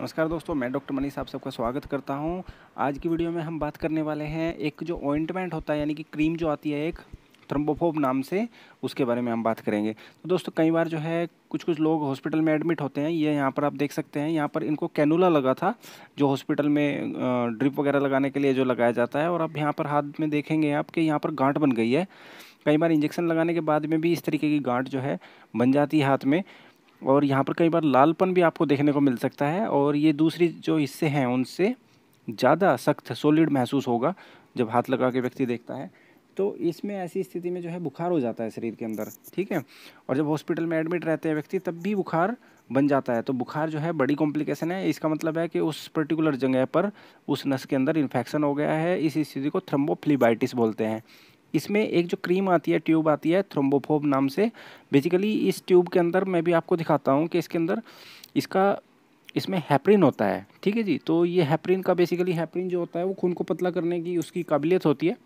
नमस्कार दोस्तों मैं डॉक्टर मनीष आप सबका स्वागत करता हूं आज की वीडियो में हम बात करने वाले हैं एक जो ऑइंटमेंट होता है यानी कि क्रीम जो आती है एक थ्रम्बोफोब नाम से उसके बारे में हम बात करेंगे तो दोस्तों कई बार जो है कुछ कुछ लोग हॉस्पिटल में एडमिट होते हैं ये यहाँ पर आप देख सकते हैं यहाँ पर इनको कैनुला लगा था जो हॉस्पिटल में ड्रिप वगैरह लगाने के लिए जो लगाया जाता है और आप यहाँ पर हाथ में देखेंगे आप कि यहाँ पर गांठ बन गई है कई बार इंजेक्शन लगाने के बाद में भी इस तरीके की गांठ जो है बन जाती है हाथ में और यहाँ पर कई बार लालपन भी आपको देखने को मिल सकता है और ये दूसरी जो हिस्से हैं उनसे ज़्यादा सख्त सॉलिड महसूस होगा जब हाथ लगा के व्यक्ति देखता है तो इसमें ऐसी स्थिति में जो है बुखार हो जाता है शरीर के अंदर ठीक है और जब हॉस्पिटल में एडमिट रहते हैं व्यक्ति तब भी बुखार बन जाता है तो बुखार जो है बड़ी कॉम्प्लिकेशन है इसका मतलब है कि उस पर्टिकुलर जगह पर उस नस के अंदर इन्फेक्शन हो गया है इस स्थिति को थ्रम्बोफ्लीबाइटिस बोलते हैं इसमें एक जो क्रीम आती है ट्यूब आती है थ्रोम्बोफोब नाम से बेसिकली इस ट्यूब के अंदर मैं भी आपको दिखाता हूँ कि इसके अंदर इसका इसमें हैपरिन होता है ठीक है जी तो ये हैपरिन का बेसिकली हैपरिन जो होता है वो खून को पतला करने की उसकी काबिलियत होती है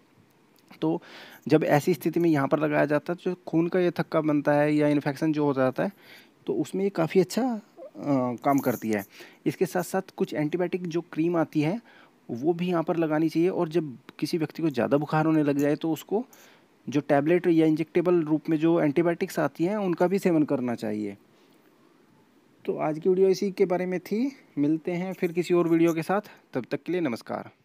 तो जब ऐसी स्थिति में यहाँ पर लगाया जाता है तो खून का ये थक्का बनता है या इन्फेक्शन जो हो जाता है तो उसमें ये काफ़ी अच्छा आ, काम करती है इसके साथ साथ कुछ एंटीबायोटिक जो क्रीम आती है वो भी यहाँ पर लगानी चाहिए और जब किसी व्यक्ति को ज़्यादा बुखार होने लग जाए तो उसको जो टैबलेट या इंजेक्टेबल रूप में जो एंटीबायोटिक्स आती हैं उनका भी सेवन करना चाहिए तो आज की वीडियो इसी के बारे में थी मिलते हैं फिर किसी और वीडियो के साथ तब तक के लिए नमस्कार